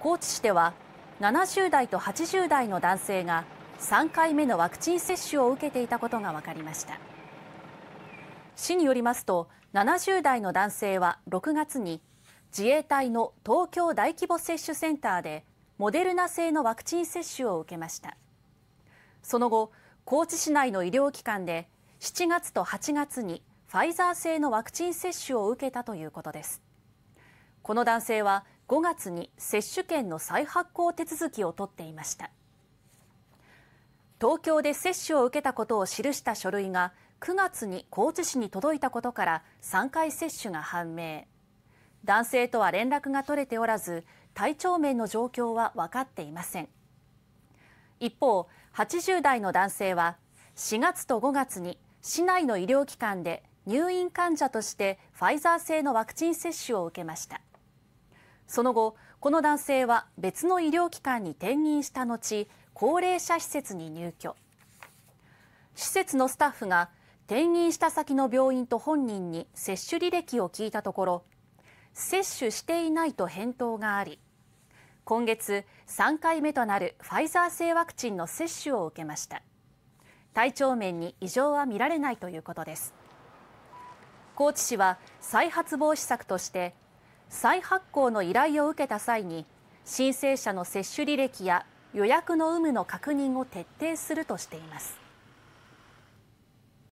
高知市では70代と80代の男性が3回目のワクチン接種を受けていたことが分かりました市によりますと70代の男性は6月に自衛隊の東京大規模接種センターでモデルナ製のワクチン接種を受けましたその後高知市内の医療機関で7月と8月にファイザー製のワクチン接種を受けたということですこの男性は5月に接種券の再発行手続きを取っていました東京で接種を受けたことを記した書類が9月に高知市に届いたことから3回接種が判明男性とは連絡が取れておらず体調面の状況は分かっていません一方80代の男性は4月と5月に市内の医療機関で入院患者としてファイザー製のワクチン接種を受けましたその後この男性は別の医療機関に転任した後高齢者施設に入居施設のスタッフが転任した先の病院と本人に接種履歴を聞いたところ接種していないと返答があり今月3回目となるファイザー製ワクチンの接種を受けました体調面に異常は見られないということです高知市は再発防止策として再発行の依頼を受けた際に申請者の接種履歴や予約の有無の確認を徹底するとしています。